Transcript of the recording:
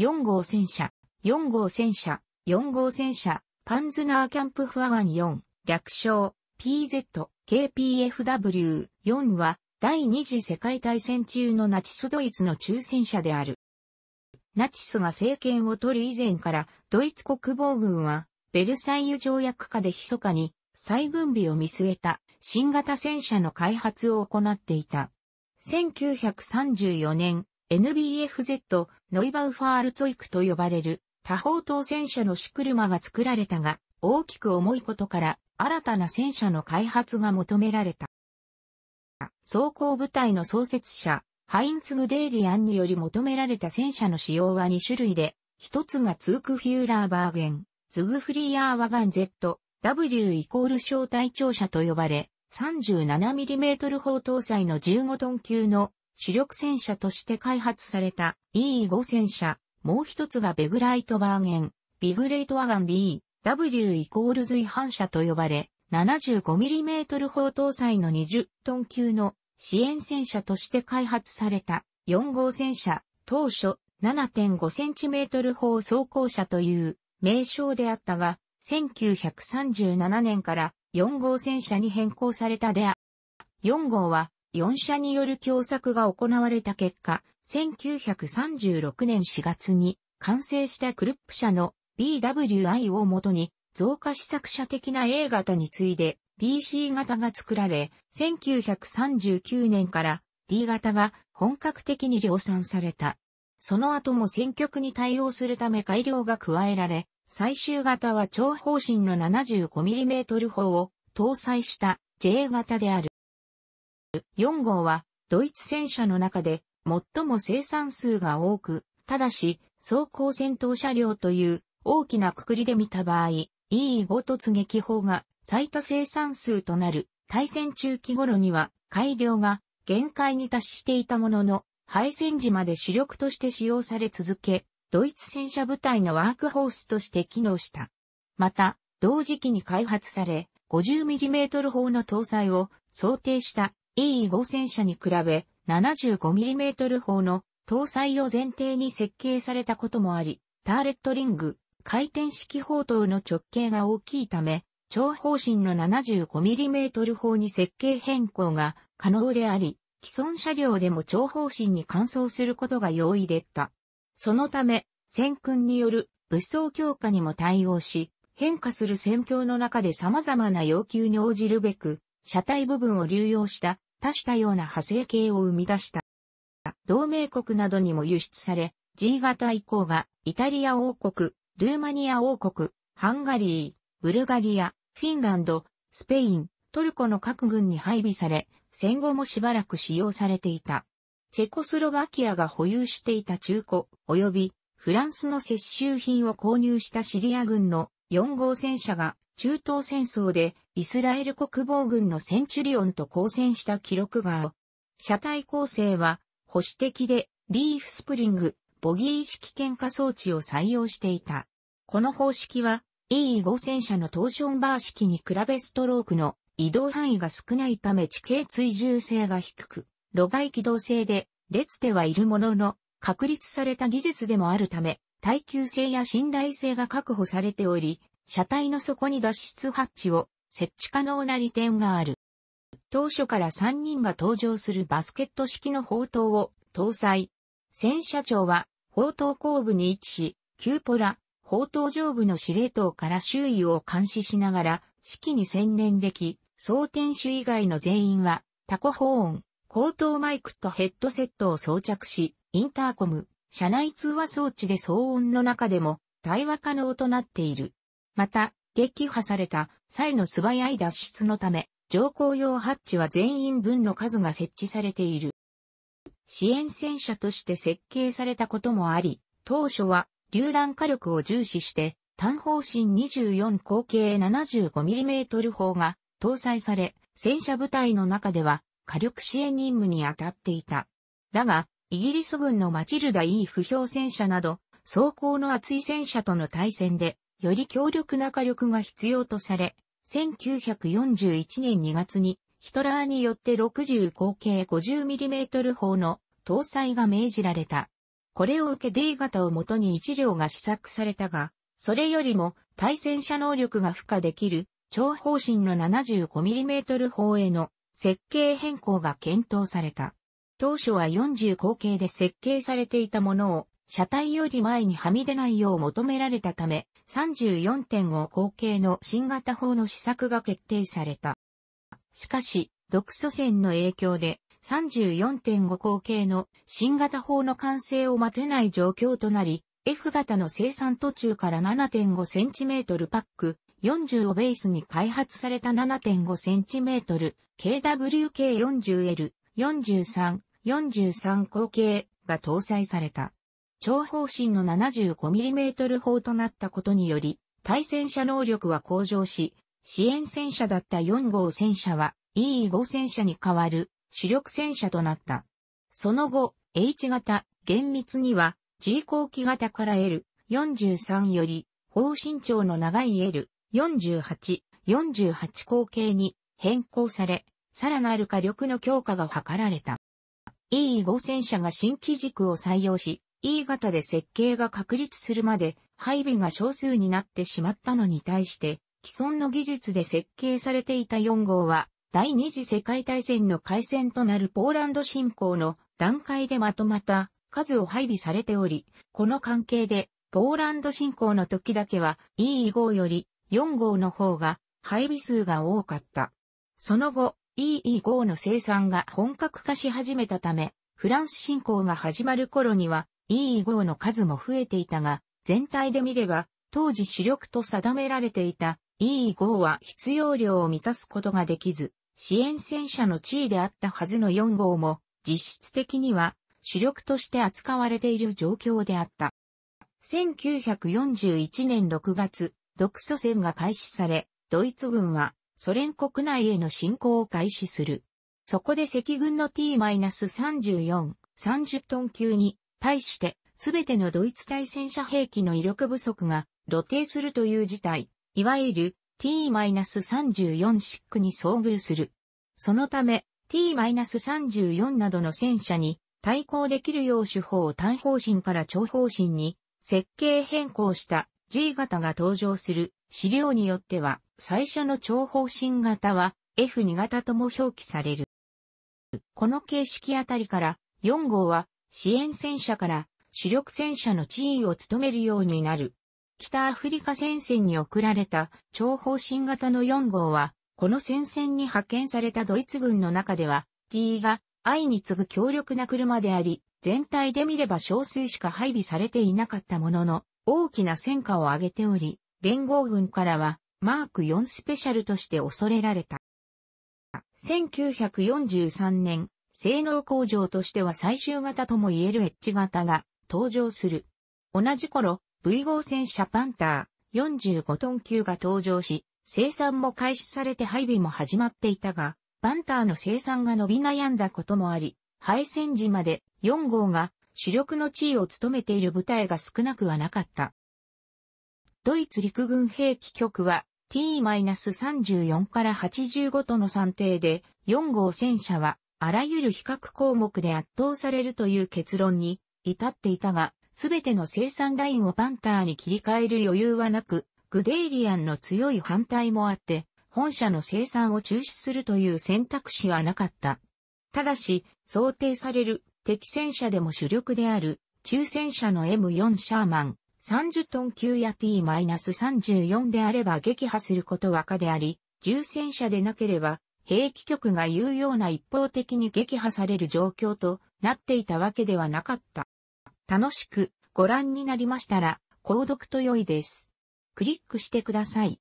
4号戦車、4号戦車、4号戦車、パンズナーキャンプフアワン4、略称、PZ、KPFW4 は、第二次世界大戦中のナチスドイツの中戦車である。ナチスが政権を取る以前から、ドイツ国防軍は、ベルサイユ条約下で密かに、再軍備を見据えた、新型戦車の開発を行っていた。1934年、NBFZ、ノイバウファールツォイクと呼ばれる多方等戦車の仕車が作られたが、大きく重いことから新たな戦車の開発が求められた。装甲部隊の創設者、ハインツ・グデイリアンにより求められた戦車の使用は2種類で、一つがツークフューラーバーゲン、ツグフリーアーワガン Z、W イコール小隊長車と呼ばれ、37mm 砲搭載の15トン級の主力戦車として開発された e 5戦車、もう一つがベグライトバーゲン、ビグレイトワガン B、W イコール随伴車と呼ばれ、75mm 砲搭載の20トン級の支援戦車として開発された4号戦車、当初 7.5cm 砲装甲車という名称であったが、1937年から4号戦車に変更されたであ。4号は4社による共作が行われた結果、1936年4月に完成したクルップ社の BWI をもとに増加試作車的な A 型に次いで BC 型が作られ、1939年から D 型が本格的に量産された。その後も選挙区に対応するため改良が加えられ、最終型は長方針の 75mm 砲を搭載した J 型である。4号はドイツ戦車の中で最も生産数が多く、ただし装甲戦闘車両という大きな括りで見た場合、E5 突撃砲が最多生産数となる対戦中期頃には改良が限界に達していたものの、敗戦時まで主力として使用され続け、ドイツ戦車部隊のワークホースとして機能した。また、同時期に開発され、50mm 砲の搭載を想定した E5 戦車に比べ 75mm 砲の搭載を前提に設計されたこともあり、ターレットリング、回転式砲塔の直径が大きいため、長方針の 75mm 砲に設計変更が可能であり、既存車両でも長方針に換装することが容易でった。そのため、戦訓による武装強化にも対応し、変化する戦況の中で様々な要求に応じるべく、車体部分を流用した多種多様な派生系を生み出した。同盟国などにも輸出され、G 型以降がイタリア王国、ルーマニア王国、ハンガリー、ブルガリア、フィンランド、スペイン、トルコの各軍に配備され、戦後もしばらく使用されていた。チェコスロバキアが保有していた中古、及びフランスの接収品を購入したシリア軍の4号戦車が中東戦争でイスラエル国防軍のセンチュリオンと交戦した記録がある。車体構成は保守的でリーフスプリング、ボギー式喧嘩装置を採用していた。この方式は E5 戦車のトーションバー式に比べストロークの移動範囲が少ないため地形追従性が低く、路外機動性で列ではいるものの確立された技術でもあるため、耐久性や信頼性が確保されており、車体の底に脱出ハッチを設置可能な利点がある。当初から3人が登場するバスケット式の砲塔を搭載。戦車長は砲塔後部に位置し、キューポラ、砲塔上部の司令塔から周囲を監視しながら、式に専念でき、装填手以外の全員は、タコホーン、等頭マイクとヘッドセットを装着し、インターコム、車内通話装置で騒音の中でも対話可能となっている。また、撃破された際の素早い脱出のため、乗降用ハッチは全員分の数が設置されている。支援戦車として設計されたこともあり、当初は榴弾火力を重視して、単方針24口径 75mm 砲が搭載され、戦車部隊の中では火力支援任務に当たっていた。だが、イギリス軍のマチルダ E 不評戦車など、装甲の厚い戦車との対戦で、より強力な火力が必要とされ、1941年2月にヒトラーによって60口径 50mm 砲の搭載が命じられた。これを受け D 型をもとに1両が試作されたが、それよりも対戦車能力が付加できる長方針の 75mm 砲への設計変更が検討された。当初は40口径で設計されていたものを車体より前にはみ出ないよう求められたため、34.5口径の新型砲の試作が決定された。しかし、独祖線の影響で、34.5口径の新型砲の完成を待てない状況となり、F 型の生産途中から7.5センチメートルパック40をベースに開発された7.5センチメートル KWK40L43、43口径が搭載された。長方針の 75mm 砲となったことにより、対戦車能力は向上し、支援戦車だった4号戦車は E5 戦車に代わる主力戦車となった。その後、H 型、厳密には G 後期型から L43 より、方針長の長い L48、48口径に変更され、さらなる火力の強化が図られた。E5 戦車が新機軸を採用し、E 型で設計が確立するまで配備が少数になってしまったのに対して、既存の技術で設計されていた4号は、第二次世界大戦の開戦となるポーランド侵攻の段階でまとまった数を配備されており、この関係で、ポーランド侵攻の時だけは E 号より4号の方が配備数が多かった。その後、EE5 の生産が本格化し始めたため、フランス侵攻が始まる頃には E 以号の数も増えていたが、全体で見れば、当時主力と定められていた E 以号は必要量を満たすことができず、支援戦車の地位であったはずの4号も、実質的には主力として扱われている状況であった。1941年6月、独ソ戦が開始され、ドイツ軍はソ連国内への侵攻を開始する。そこで赤軍の T-34、30トン級に対して、すべてのドイツ対戦車兵器の威力不足が露呈するという事態、いわゆる T-34 シックに遭遇する。そのため T-34 などの戦車に対抗できるよう手法を単方針から長方針に設計変更した G 型が登場する資料によっては最初の長方針型は F2 型とも表記される。この形式あたりから4号は支援戦車から主力戦車の地位を務めるようになる。北アフリカ戦線に送られた長方針型の4号は、この戦線に派遣されたドイツ軍の中では、T が I に次ぐ強力な車であり、全体で見れば少数しか配備されていなかったものの、大きな戦果を上げており、連合軍からは、マーク4スペシャルとして恐れられた。1943年、性能向上としては最終型とも言えるエッジ型が登場する。同じ頃、V 号戦車パンター45トン級が登場し、生産も開始されて配備も始まっていたが、パンターの生産が伸び悩んだこともあり、敗戦時まで4号が主力の地位を務めている部隊が少なくはなかった。ドイツ陸軍兵器局は T-34 から85との算定で4号戦車はあらゆる比較項目で圧倒されるという結論に至っていたが、すべての生産ラインをパンターに切り替える余裕はなく、グデイリアンの強い反対もあって、本社の生産を中止するという選択肢はなかった。ただし、想定される敵戦車でも主力である、中戦車の M4 シャーマン、30トン級や T-34 であれば撃破することは可であり、重戦車でなければ兵器局が言うような一方的に撃破される状況となっていたわけではなかった。楽しくご覧になりましたら、購読と良いです。クリックしてください。